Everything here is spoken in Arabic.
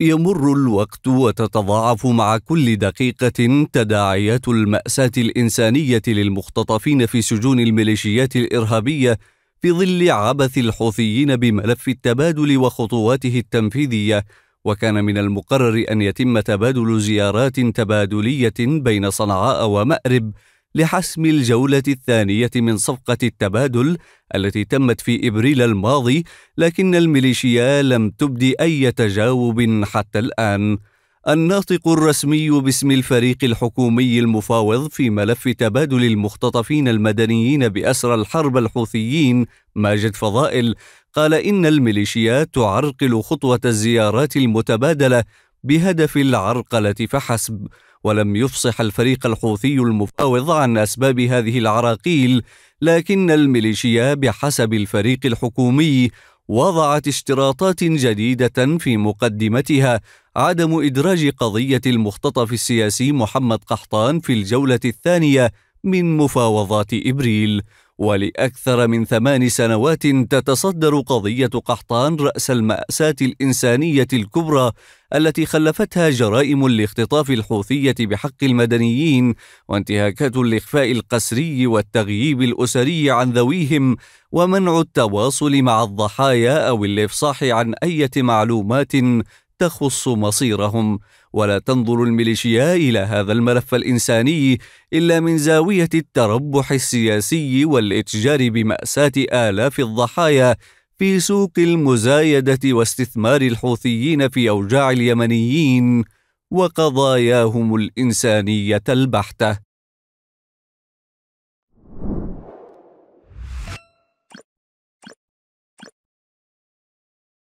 يمر الوقت وتتضاعف مع كل دقيقة تداعيات المأساة الإنسانية للمختطفين في سجون الميليشيات الإرهابية في ظل عبث الحوثيين بملف التبادل وخطواته التنفيذية وكان من المقرر أن يتم تبادل زيارات تبادلية بين صنعاء ومأرب لحسم الجولة الثانية من صفقة التبادل التي تمت في إبريل الماضي لكن الميليشيا لم تبدي أي تجاوب حتى الآن الناطق الرسمي باسم الفريق الحكومي المفاوض في ملف تبادل المختطفين المدنيين بأسرى الحرب الحوثيين ماجد فضائل قال إن الميليشيات تعرقل خطوة الزيارات المتبادلة بهدف العرقلة فحسب ولم يفصح الفريق الحوثي المفاوض عن أسباب هذه العراقيل لكن الميليشيا بحسب الفريق الحكومي وضعت اشتراطات جديدة في مقدمتها عدم إدراج قضية المختطف السياسي محمد قحطان في الجولة الثانية من مفاوضات إبريل ولأكثر من ثمان سنوات تتصدر قضية قحطان رأس المأساة الإنسانية الكبرى التي خلفتها جرائم الاختطاف الحوثية بحق المدنيين وانتهاكات الإخفاء القسري والتغييب الأسري عن ذويهم ومنع التواصل مع الضحايا أو الإفصاح عن أي معلومات تخص مصيرهم ولا تنظر الميليشيا إلى هذا الملف الإنساني إلا من زاوية التربح السياسي والإتجار بمأساة آلاف الضحايا في سوق المزايدة واستثمار الحوثيين في أوجاع اليمنيين وقضاياهم الإنسانية البحتة